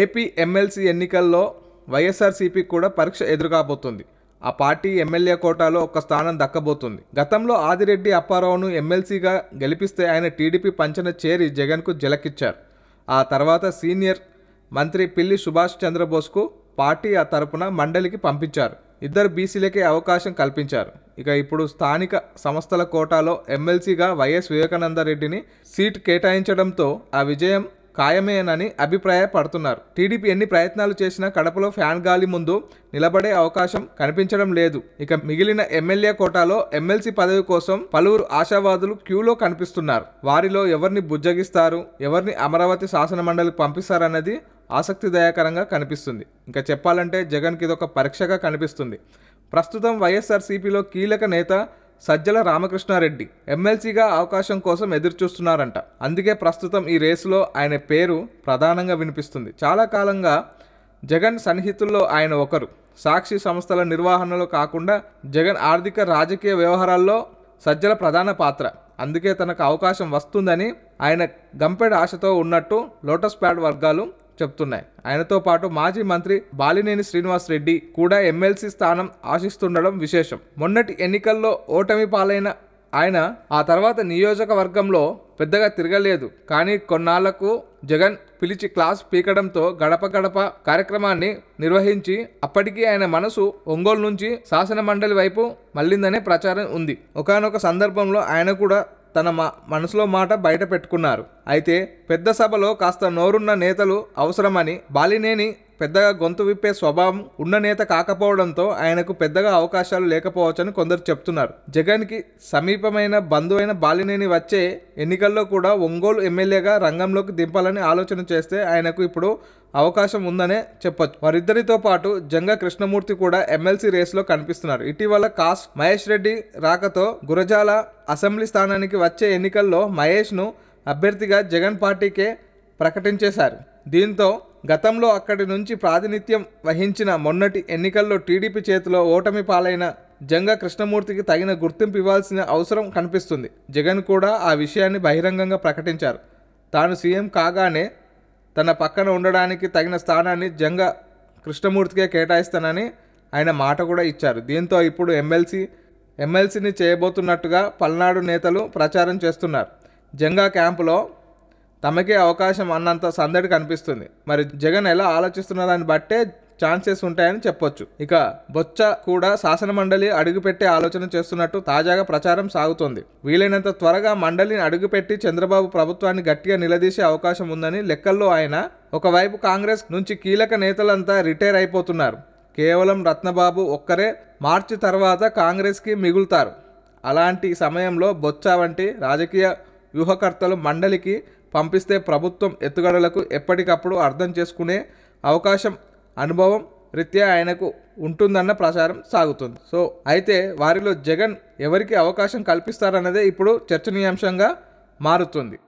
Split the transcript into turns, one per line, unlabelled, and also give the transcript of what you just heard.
AP MLC ఎన్నికల్లో వైఎస్ఆర్సీపీ కూడా పరీక్ష ఎదురుకాబోతుంది ఆ పార్టీ ఎమ్మెల్యే కోటాలో ఒక స్థానం దక్కబోతుంది గతంలో ఆదిరెడ్డి అప్పారావును ఎమ్మెల్సీగా గెలిపిస్తే ఆయన టీడీపీ పంచన చేరి జగన్కు జలకిచ్చారు ఆ తర్వాత సీనియర్ మంత్రి పిల్లి సుభాష్ చంద్రబోస్కు పార్టీ ఆ తరపున మండలికి పంపించారు ఇద్దరు బీసీలకే అవకాశం కల్పించారు ఇక ఇప్పుడు స్థానిక సంస్థల కోటాలో ఎమ్మెల్సీగా వైఎస్ వివేకానందరెడ్డిని సీట్ కేటాయించడంతో ఆ విజయం ఖాయమేనని అభిప్రాయపడుతున్నారు టీడీపీ ఎన్ని ప్రయత్నాలు చేసినా కడపలో ఫ్యాన్ గాలి ముందు నిలబడే అవకాశం కనిపించడం లేదు ఇక మిగిలిన ఎమ్మెల్యే కోటాలో ఎమ్మెల్సీ పదవి కోసం పలువురు ఆశావాదులు క్యూలో కనిపిస్తున్నారు వారిలో ఎవరిని బుజ్జగిస్తారు ఎవరిని అమరావతి శాసనమండలికి పంపిస్తారన్నది ఆసక్తిదాయకరంగా కనిపిస్తుంది ఇంకా చెప్పాలంటే జగన్కి ఇదొక పరీక్షగా కనిపిస్తుంది ప్రస్తుతం వైఎస్ఆర్సీపీలో కీలక నేత సజ్జల రామకృష్ణారెడ్డి ఎమ్మెల్సీగా అవకాశం కోసం ఎదురుచూస్తున్నారంట అందుకే ప్రస్తుతం ఈ రేసులో ఆయన పేరు ప్రధానంగా వినిపిస్తుంది చాలా కాలంగా జగన్ సన్నిహితుల్లో ఆయన ఒకరు సాక్షి సంస్థల నిర్వహణలో కాకుండా జగన్ ఆర్థిక రాజకీయ వ్యవహారాల్లో సజ్జల ప్రధాన పాత్ర అందుకే తనకు అవకాశం వస్తుందని ఆయన గంపెడ ఆశతో ఉన్నట్టు లోటస్ ప్యాడ్ వర్గాలు చెప్తున్నాయి ఆయనతో పాటు మాజీ మంత్రి బాలినేని శ్రీనివాస్ రెడ్డి కూడా ఎమ్మెల్సీ స్థానం ఆశిస్తుండడం విశేషం మొన్నటి ఎన్నికల్లో ఓటమి పాలైన ఆయన ఆ తర్వాత నియోజకవర్గంలో పెద్దగా తిరగలేదు కానీ కొన్నాళ్లకు జగన్ పిలిచి క్లాస్ పీకడంతో గడప గడప కార్యక్రమాన్ని నిర్వహించి అప్పటికీ ఆయన మనసు ఒంగోలు నుంచి శాసనమండలి వైపు మళ్ళిందనే ప్రచారం ఉంది ఒకనొక సందర్భంలో ఆయన కూడా తన మనసులో మాట బయట పెట్టుకున్నారు అయితే పెద్ద సభలో కాస్త నోరున్న నేతలు అవసరమని బాలినేని పెద్దగా గొంతు విప్పే స్వభావం ఉన్న నేత కాకపోవడంతో ఆయనకు పెద్దగా అవకాశాలు లేకపోవచ్చని కొందరు చెప్తున్నారు జగన్కి సమీపమైన బంధువైన బాలినేని వచ్చే ఎన్నికల్లో కూడా ఒంగోలు ఎమ్మెల్యేగా రంగంలోకి దింపాలని ఆలోచన చేస్తే ఆయనకు ఇప్పుడు అవకాశం ఉందనే చెప్పొచ్చు వారిద్దరితో పాటు జంగ కృష్ణమూర్తి కూడా ఎమ్మెల్సీ రేసులో కనిపిస్తున్నారు ఇటీవల కాస్ మహేష్ రెడ్డి రాకతో గురజాల అసెంబ్లీ స్థానానికి వచ్చే ఎన్నికల్లో మహేష్ను అభ్యర్థిగా జగన్ పార్టీకే ప్రకటించేశారు దీంతో గతంలో అక్కడి నుంచి ప్రాతినిధ్యం వహించిన మొన్నటి ఎన్నికల్లో టీడీపీ చేతిలో ఓటమి పాలైన జంగా కృష్ణమూర్తికి తగిన గుర్తింపు ఇవ్వాల్సిన అవసరం కనిపిస్తుంది జగన్ కూడా ఆ విషయాన్ని బహిరంగంగా ప్రకటించారు తాను సీఎం కాగానే తన పక్కన ఉండడానికి తగిన స్థానాన్ని జంగా కృష్ణమూర్తికే కేటాయిస్తానని ఆయన మాట కూడా ఇచ్చారు దీంతో ఇప్పుడు ఎమ్మెల్సీ ఎమ్మెల్సీని చేయబోతున్నట్టుగా పల్నాడు నేతలు ప్రచారం చేస్తున్నారు జంగా క్యాంపులో తమకే అవకాశం అన్నంత సందడి కనిపిస్తుంది మరి జగన్ ఎలా ఆలోచిస్తున్నదాన్ని బట్టే ఛాన్సెస్ ఉంటాయని చెప్పొచ్చు ఇక బొచ్చ కూడా శాసన మండలి అడుగుపెట్టే ఆలోచన చేస్తున్నట్టు తాజాగా ప్రచారం సాగుతోంది వీలైనంత త్వరగా మండలిని అడుగుపెట్టి చంద్రబాబు ప్రభుత్వాన్ని గట్టిగా నిలదీసే అవకాశం ఉందని లెక్కల్లో ఆయన ఒకవైపు కాంగ్రెస్ నుంచి కీలక నేతలంతా రిటైర్ అయిపోతున్నారు కేవలం రత్నబాబు ఒక్కరే మార్చి తర్వాత కాంగ్రెస్కి మిగులుతారు అలాంటి సమయంలో బొచ్చ వంటి రాజకీయ వ్యూహకర్తలు మండలికి పంపిస్తే ప్రభుత్వం ఎత్తుగడలకు ఎప్పటికప్పుడు అర్థం చేసుకునే అవకాశం అనుభవం రీత్యా ఆయనకు ఉంటుందన్న ప్రచారం సాగుతుంది సో అయితే వారిలో జగన్ ఎవరికి అవకాశం కల్పిస్తారన్నదే ఇప్పుడు చర్చనీయాంశంగా మారుతుంది